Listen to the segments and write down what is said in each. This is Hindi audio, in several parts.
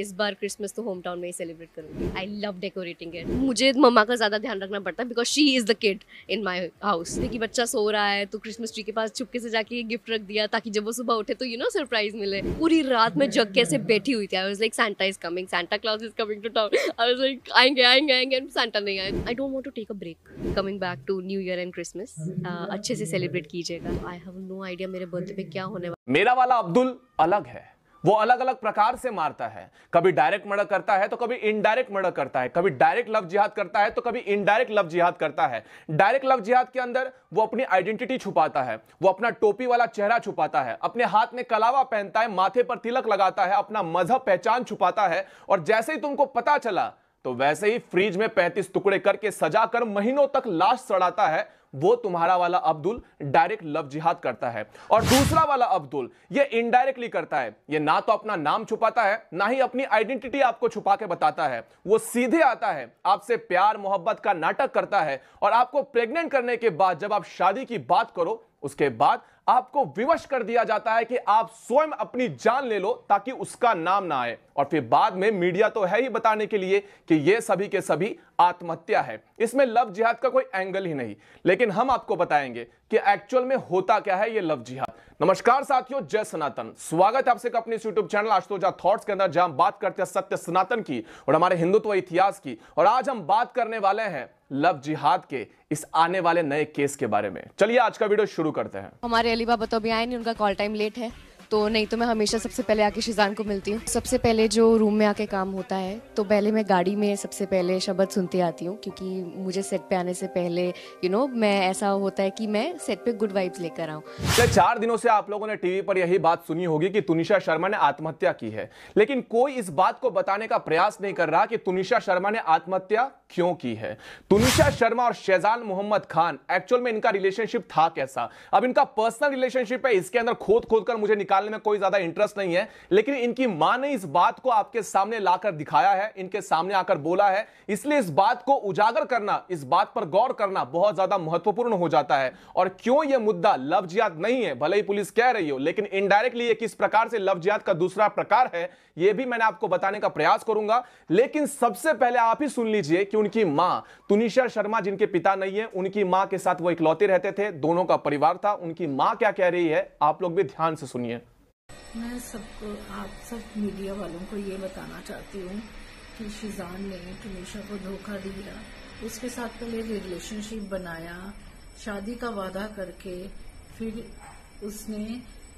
इस बार क्रिसमस तो होम टाउन में ही सेलिब्रेट करूंगी आई लव डेकोरेटिंग इट मुझे मम्मा का ज़्यादा ध्यान रखना पड़ता है because she is the kid in my house देखिए बच्चा सो रहा है तो क्रिसमस ट्री के पास छुपके से जाके गिफ्ट रख दिया ताकि जब वो सुबह उठे तो यू नो सरप्राइज मिले पूरी रात में जग कैसे बैठी हुई थी I was like Santa is coming Santa Claus is coming to town I was like आएंगे आएंगे आएंगे एंड सैंटा नहीं आए I don't want to take a break coming back to New Year and Christmas अच्छे से सेलिब्रेट कीजिएगा आई हैव नो आइडिया मेरे बर्थडे पे क्या होने वाला मेरा वाला अब्दुल अलग है वो अलग अलग प्रकार से मारता है कभी डायरेक्ट मर्डर करता है तो कभी इनडायरेक्ट मर्डर करता है कभी डायरेक्ट लव जिहाद करता है तो कभी इनडायरेक्ट लव जिहाद करता है डायरेक्ट लव जिहाद के अंदर वो अपनी आइडेंटिटी छुपाता है वो अपना टोपी वाला चेहरा छुपाता है अपने हाथ में कलावा पहनता है माथे पर तिलक लगाता है अपना मजहब पहचान छुपाता है और जैसे ही तुमको पता चला तो वैसे ही फ्रीज में पैंतीस टुकड़े करके सजा कर महीनों तक लाश सड़ाता है वो तुम्हारा वाला अब्दुल डायरेक्ट लव जिहाद करता है और दूसरा वाला अब्दुल ये इनडायरेक्टली करता है ये ना तो अपना नाम छुपाता है ना ही अपनी आइडेंटिटी आपको छुपा के बताता है वो सीधे आता है आपसे प्यार मोहब्बत का नाटक करता है और आपको प्रेग्नेंट करने के बाद जब आप शादी की बात करो उसके बाद आपको विवश कर दिया जाता है कि आप स्वयं अपनी जान ले लो ताकि उसका नाम ना आए और फिर बाद में मीडिया तो है ही बताने के लिए कि ये सभी के सभी आत्महत्या है इसमें लव जिहाद का कोई एंगल ही नहीं लेकिन हम आपको बताएंगे कि एक्चुअल में होता क्या है ये लव जिहाद नमस्कार साथियों जय सनातन स्वागत है आपसे अपने यूट्यूब चैनल आज तो जहाँ थॉट्स के अंदर जहां बात करते हैं सत्य सनातन की और हमारे हिंदुत्व इतिहास की और आज हम बात करने वाले हैं लव जिहाद के इस आने वाले नए केस के बारे में चलिए आज का वीडियो शुरू करते हैं हमारे अली बाबा तो अभी आए नहीं उनका कॉल टाइम लेट है तो नहीं तो मैं हमेशा सबसे पहले आके शिजान को मिलती हूँ सबसे पहले जो रूम में आके काम होता है तो पहले मैं गाड़ी में सबसे पहले शब्द सुनती आती हूँ क्योंकि मुझे सेट पे आने से पहले यू you नो know, मैं ऐसा होता है कि मैं सेट पे गुड वाइब्स लेकर आऊँ चार दिनों से आप लोगों ने टीवी पर यही बात सुनी होगी कि तुनिशा शर्मा ने आत्महत्या की है लेकिन कोई इस बात को बताने का प्रयास नहीं कर रहा कि तुनिशा शर्मा ने आत्महत्या क्यों की है तुनिशा शर्मा और शेजान मोहम्मद खान एक्चुअल में इनका रिलेशनशिप था कैसा अब इनका पर्सनल रिलेशनशिप है इसके अंदर खोद खोद कर मुझे निकाल निकालने में कोई ज्यादा इंटरेस्ट नहीं है लेकिन इनकी मां ने इस बात को आपके सामने लाकर दिखाया है इनके सामने आकर बोला है इसलिए इस बात को उजागर करना इस बात पर गौर करना बहुत ज्यादा महत्वपूर्ण हो जाता है और क्यों यह मुद्दा लव जिहाद नहीं है भले ही पुलिस कह रही हो लेकिन इनडायरेक्टली ये किस प्रकार से लव जिहाद का दूसरा प्रकार है यह भी मैंने आपको बताने का प्रयास करूंगा लेकिन सबसे पहले आप ही सुन लीजिए कि उनकी मां तुनिशा शर्मा जिनके पिता नहीं है उनकी मां के साथ वो इकलौते रहते थे दोनों का परिवार था उनकी मां क्या कह रही है आप लोग भी ध्यान से सुनिए मैं सबको आप सब मीडिया वालों को ये बताना चाहती हूँ कि शिजान ने टुनिशा को धोखा दिया उसके साथ पहले रिलेशनशिप बनाया शादी का वादा करके फिर उसने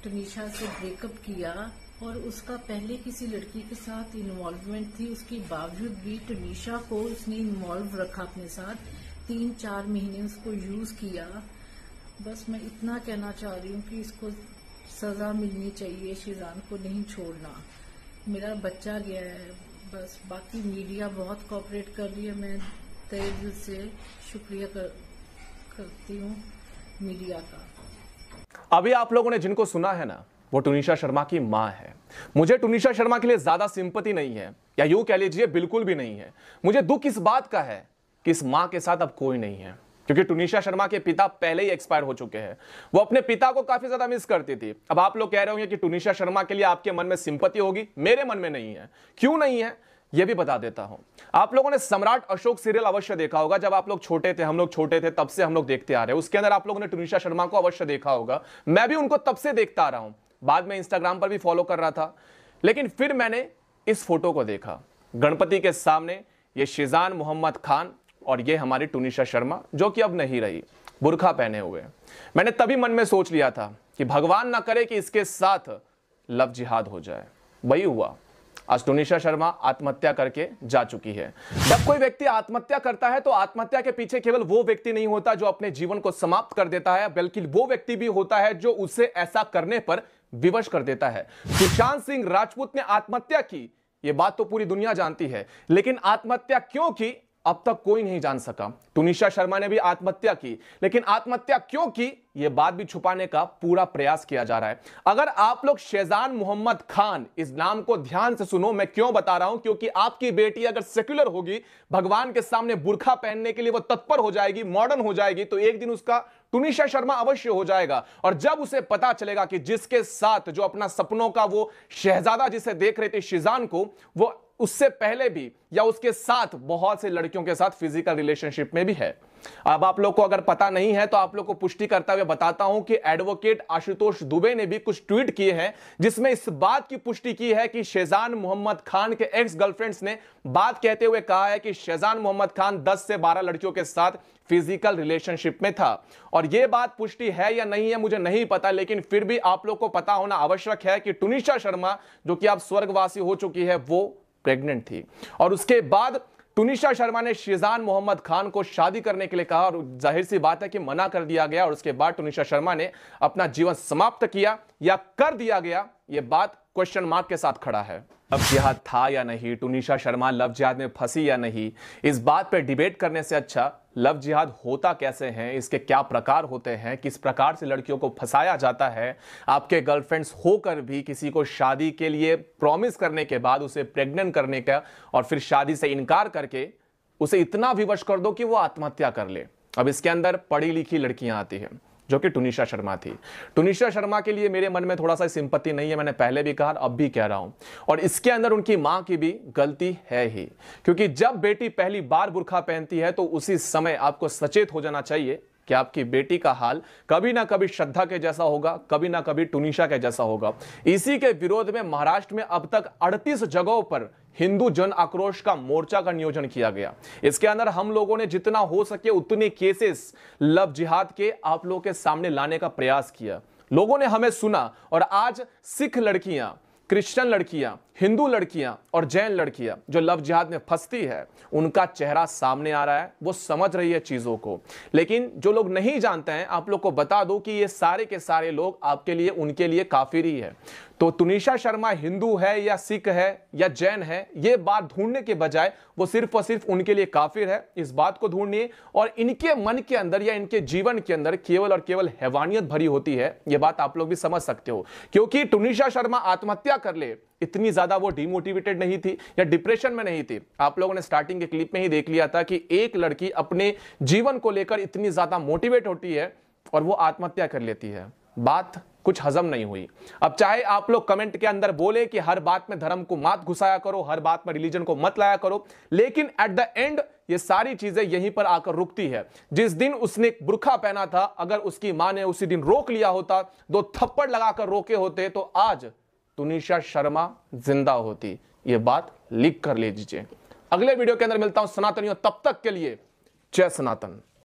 टुनिशा से ब्रेकअप किया और उसका पहले किसी लड़की के साथ इन्वॉल्वमेंट थी उसके बावजूद भी टुनिशा को उसने इन्वॉल्व रखा अपने साथ तीन चार महीने उसको यूज किया बस मैं इतना कहना चाह रही हूँ कि इसको सज़ा मिलनी चाहिए शिजान को नहीं छोड़ना मेरा बच्चा गया है बस बाकी मीडिया बहुत कॉपरेट कर रही है मैं तय दिल से शुक्रिया कर, करती हूँ मीडिया का अभी आप लोगों ने जिनको सुना है ना वो टुनिशा शर्मा की माँ है मुझे टुनिशा शर्मा के लिए ज्यादा सिंपति नहीं है या यूं कह लीजिए बिल्कुल भी नहीं है मुझे दुख इस बात का है कि इस माँ के साथ अब कोई नहीं है क्योंकि टुनिशा शर्मा के पिता पहले ही एक्सपायर हो चुके हैं वो अपने पिता को काफी ज्यादा मिस करती थी अब आप लोग कह रहे होंगे कि टुनिशा शर्मा के लिए आपके मन में सिंपति होगी मेरे मन में नहीं है क्यों नहीं है ये भी बता देता हूं आप लोगों ने सम्राट अशोक सीरियल अवश्य देखा होगा जब आप लोग छोटे थे हम लोग छोटे थे तब से हम लोग देखते आ रहे हैं उसके अंदर आप लोगों ने टुनिशा शर्मा को अवश्य देखा होगा मैं भी उनको तब से देखता आ रहा हूं बाद में इंस्टाग्राम पर भी फॉलो कर रहा था लेकिन फिर मैंने इस फोटो को देखा गणपति के सामने ये शिजान मोहम्मद खान और ये हमारी टूनिशा शर्मा जो कि अब नहीं रही बुरखा पहने हुए मैंने तभी मन में सोच लिया था कि भगवान ना करे कि इसके साथ लव जिहाद हो जाए वही हुआ आज टूनिशा शर्मा आत्महत्या करके जा चुकी है जब कोई व्यक्ति आत्महत्या करता है तो आत्महत्या के पीछे केवल वो व्यक्ति नहीं होता जो अपने जीवन को समाप्त कर देता है बल्कि वो व्यक्ति भी होता है जो उसे ऐसा करने पर विवश कर देता है सुशांत सिंह राजपूत ने आत्महत्या की ये बात तो पूरी दुनिया जानती है लेकिन आत्महत्या क्यों की अब तक कोई नहीं जान सका टुनिशा शर्मा ने भी आत्महत्या की लेकिन आत्महत्या क्यों की यह बात भी छुपाने का पूरा प्रयास किया जा रहा है अगर आप लोग शेजान मोहम्मद खान इस नाम को ध्यान से सुनो मैं क्यों बता रहा हूं क्योंकि आपकी बेटी अगर सेक्युलर होगी भगवान के सामने बुरखा पहनने के लिए वो तत्पर हो जाएगी मॉडर्न हो जाएगी तो एक दिन उसका टुनिशा शर्मा अवश्य हो जाएगा और जब उसे पता चलेगा कि जिसके साथ जो अपना सपनों का वो शहजादा जिसे देख रहे थे शिजान को वो उससे पहले भी या उसके साथ बहुत से लड़कियों के साथ फिजिकल रिलेशनशिप में भी है अब आप लोग को अगर पता नहीं है तो आप लोग को पुष्टि करता हुए बताता हूं कि एडवोकेट आशुतोष दुबे ने भी कुछ ट्वीट किए हैं जिसमें इस बात की पुष्टि की है कि शेजान मोहम्मद खान के एक्स गर्लफ्रेंड्स ने बात कहते हुए कहा है कि शेजान मोहम्मद खान 10 से 12 लड़कियों के साथ फिजिकल रिलेशनशिप में था और यह बात पुष्टि है या नहीं है मुझे नहीं पता लेकिन फिर भी आप लोग को पता होना आवश्यक है कि टुनिशा शर्मा जो कि आप स्वर्गवासी हो चुकी है वो प्रेग्नेंट थी और उसके बाद तुनिशा शर्मा ने शेजान मोहम्मद खान को शादी करने के लिए कहा और जाहिर सी बात है कि मना कर दिया गया और उसके बाद तुनिशा शर्मा ने अपना जीवन समाप्त किया या कर दिया गया यह बात क्वेश्चन मार्क के साथ खड़ा है अब जिहाद था या नहीं टूनिशा शर्मा लव जिहाद में फंसी या नहीं इस बात पर डिबेट करने से अच्छा लव जिहाद होता कैसे हैं इसके क्या प्रकार होते हैं किस प्रकार से लड़कियों को फंसाया जाता है आपके गर्लफ्रेंड्स होकर भी किसी को शादी के लिए प्रॉमिस करने के बाद उसे प्रेग्नेंट करने का और फिर शादी से इनकार करके उसे इतना विवश कर दो कि वो आत्महत्या कर ले अब इसके अंदर पढ़ी लिखी लड़कियां आती हैं जो कि टुनिशा शर्मा थी टुनिशा शर्मा के लिए मेरे मन में थोड़ा सा सिंपत्ति नहीं है मैंने पहले भी कहा अब भी कह रहा हूं और इसके अंदर उनकी मां की भी गलती है ही क्योंकि जब बेटी पहली बार बुरखा पहनती है तो उसी समय आपको सचेत हो जाना चाहिए कि आपकी बेटी का हाल कभी ना कभी श्रद्धा के जैसा होगा कभी ना कभी टुनिशा के जैसा होगा इसी के विरोध में महाराष्ट्र में अब तक 38 जगहों पर हिंदू जन आक्रोश का मोर्चा का नियोजन किया गया इसके अंदर हम लोगों ने जितना हो सके उतने केसेस लव जिहाद के आप लोगों के सामने लाने का प्रयास किया लोगों ने हमें सुना और आज सिख लड़कियां क्रिश्चियन लड़कियां हिंदू लड़कियां और जैन लड़कियां जो लव जिहाद में फंसती है उनका चेहरा सामने आ रहा है वो समझ रही है चीज़ों को लेकिन जो लोग नहीं जानते हैं आप लोग को बता दो कि ये सारे के सारे लोग आपके लिए उनके लिए काफी ही है तो तुनिशा शर्मा हिंदू है या सिख है या जैन है ये बात ढूंढने के बजाय वो सिर्फ और सिर्फ उनके लिए काफिर है इस बात को ढूंढनी और इनके मन के अंदर या इनके जीवन के अंदर केवल और केवल हैवानियत भरी होती है ये बात आप लोग भी समझ सकते हो क्योंकि टुनिशा शर्मा आत्महत्या कर ले इतनी ज्यादा वो डिमोटिवेटेड नहीं थी या डिप्रेशन में नहीं थी आप लोगों ने स्टार्टिंग के क्लिप में ही देख लिया था कि एक लड़की अपने जीवन को लेकर इतनी ज्यादा मोटिवेट होती है और वो आत्महत्या कर लेती है बात कुछ हजम नहीं हुई अब चाहे आप लोग कमेंट के अंदर बोले कि हर बात में धर्म को मात घुसाया करो हर बात में रिलीजन को मत लाया करो लेकिन एट द एंड ये सारी चीजें यहीं पर आकर रुकती है जिस दिन उसने बुरखा पहना था अगर उसकी मां ने उसी दिन रोक लिया होता दो थप्पड़ लगाकर रोके होते तो आज तुनिशा शर्मा जिंदा होती ये बात लिख कर ले लीजिए अगले वीडियो के अंदर मिलता हूं सनातनियों तब तक के लिए जय सनातन